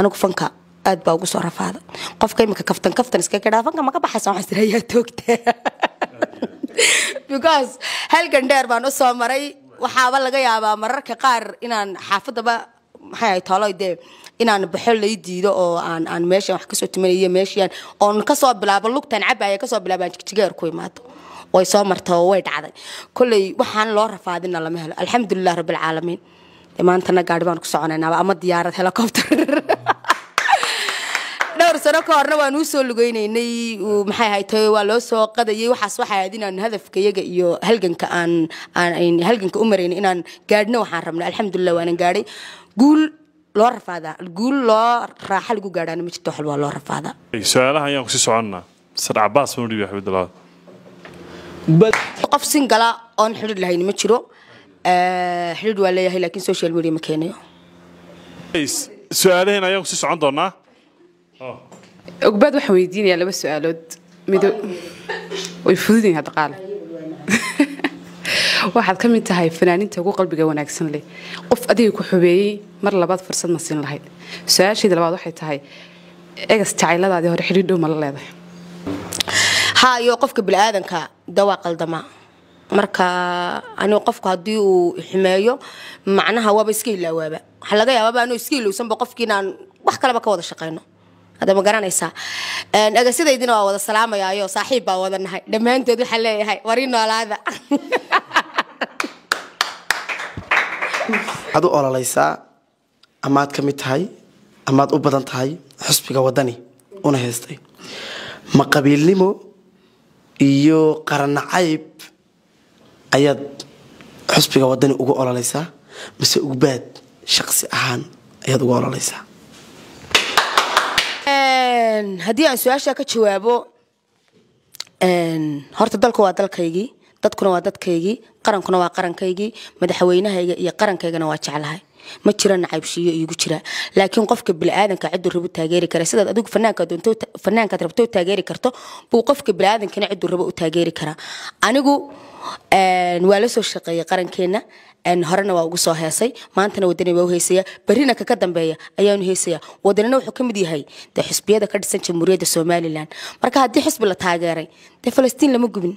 anigu fanka aad baa ugu soo rafaaday qofka imika kaftan kaftan iskaga dhaa fanka maka baxaysa waxaan sira ayaa toogta because halgan dheer baan u soo maray waxaaba laga yaabaa mararka qaar inaan xaafadaba maxay ahay taloy dee inaan baxo lay diido oo aan aan meeshan wax kasoo tumanaya meeshiyan oon kasoo bilaabo lugtan cabaya kasoo bilaabaan jigjigeer imaado way soo marta oo way dhacday kolley waxaan loo rafaadina lama helo alxamdulilah rabbilcaalamiin de maantana gaari baan ku soconaynaba ama diyaarad helicopter dhowr sano ka horna waan uusoo lugeynynay maxay ahay tayo waa loo soo qadayay waxaas waxay ahayd inaan hadafkayaga iyo halganka aan aan halganka u maraynay inaan gaadhna waxaan rabnay alxamdulilah waanan gaadhay guul loo rafaadaa guul loo raaxa lagu gaadhaana ma jirto waxal loo rafaadaa su-aalaha ayaan kusii soconnaa sad cabaas baan u dhibi xabid qof singala oon xidhir lahayn ma jiro Eh, xidhiid waa leeyahay laakiin social media ma keenayo su-aalaheena ayaan kusi socon doonaa oh. ogbaad waxaan weydiinayaa laba su-aalood way fududiin hadda qaale waxaad ka mid tahay fanaaninta ugu qalbiga wanaagsan leh qof adiga ku xubeeyey mar labaad fursad ma siin lahayd su-aasheeda labaad waxay tahay egas jacayladaadii hore xidhiidhow ma la leedahay haayo qofka bini aadanka dawaa qaldamaa marka anigu qofku haddii uu xumeeyo macnaha waaba iska ilaawaaba waxaa laga yaababa anoo iska ilowsanba qofkii wax kaleba ka wada shaqayno hadda garanaysaa agasidaydiina waa wada salaamayaayo saaxiib baa wada nahay dhammaantood waxaa leeyahay warii noolaada waxaad u ololaysaa amaad ka mid tahay amaad u badan tahay xusbiga wadani una haystay ma qabiilnimo iyo qaranacayb ayaad xusbiga wadani uga ololaysaa mise ugbaad shaqsi ahaan ayaad uga ololeysaa haddii aan su-aashaa ka jawaabo horta dalku waa dalkaygii dadkuna waa dadkaygii qarankuna waa qarankaygii madaxweynahayga iyo qarankaygana waa jeclahay ma jiro nacaybshiiyo iigu jira laakiin qofka biniaadanka ciduu rabo taageeri kara sidaad adigu fanaankaad rabto taageeri karto buu qofka biniaadankana ciduu rabo u taageeri karaa anigu waa la soo shaqeeyay qarankeenna horena waa ugu soo heesay maantana wadani waa u heysaya berrina kaka dambeeya ayaanu heysaya wadanina wuxuu ka mid yahay de xusbiyada ka dhisan jamhuuriyadda somalilan marka haddii xusbi la taageeray dee falastiin lama gubin